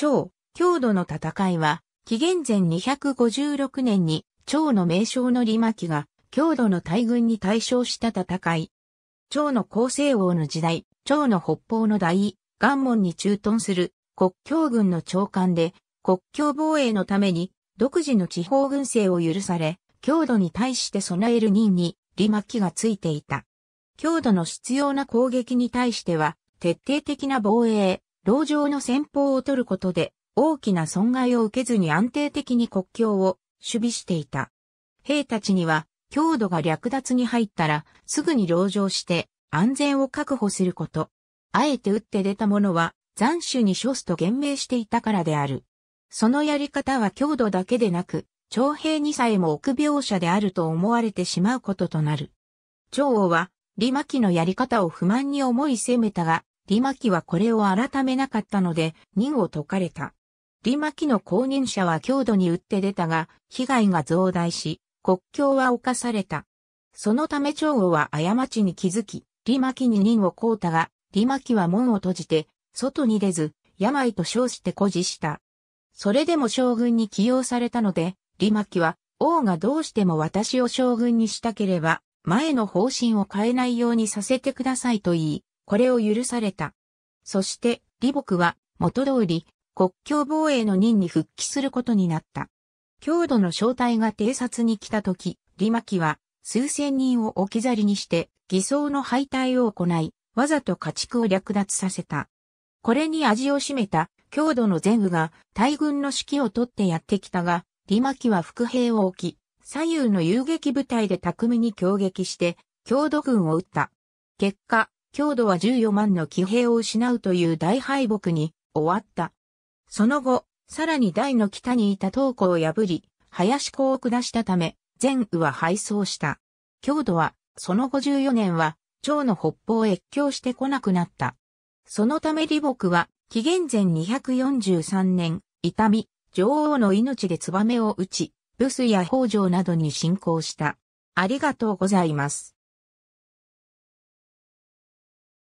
趙、強度の戦いは、紀元前256年に、趙の名将の李牧が、強度の大軍に対象した戦い。趙の厚生王の時代、趙の北方の大、岩門に駐屯する国境軍の長官で、国境防衛のために、独自の地方軍政を許され、強度に対して備える任に、李牧がついていた。強度の必要な攻撃に対しては、徹底的な防衛、牢上の戦法を取ることで、大きな損害を受けずに安定的に国境を守備していた。兵たちには、強度が略奪に入ったら、すぐに牢上して、安全を確保すること。あえて打って出たものは、残首に処すと言明していたからである。そのやり方は強度だけでなく、徴兵にさえも臆病者であると思われてしまうこととなる。長王は、李牧のやり方を不満に思い責めたが、リマキはこれを改めなかったので、任を解かれた。リマキの後任者は強度に打って出たが、被害が増大し、国境は侵された。そのため長王は過ちに気づき、リマキに任をこうたが、リマキは門を閉じて、外に出ず、病と称して孤児した。それでも将軍に起用されたので、リマキは、王がどうしても私を将軍にしたければ、前の方針を変えないようにさせてくださいと言い、これを許された。そして、李牧は、元通り、国境防衛の任に復帰することになった。郷土の正体が偵察に来た時、李牧は、数千人を置き去りにして、偽装の敗退を行い、わざと家畜を略奪させた。これに味を占めた、郷土の全部が、大軍の指揮を取ってやってきたが、李牧は副兵を置き、左右の遊撃部隊で巧みに攻撃して、郷土軍を撃った。結果、強度は14万の騎兵を失うという大敗北に終わった。その後、さらに大の北にいた東湖を破り、林港を下したため、前羽は敗走した。強度は、その後14年は、趙の北方へ越境してこなくなった。そのため李牧は、紀元前243年、痛み、女王の命でツバメを打ち、ブスや北条などに侵攻した。ありがとうございます。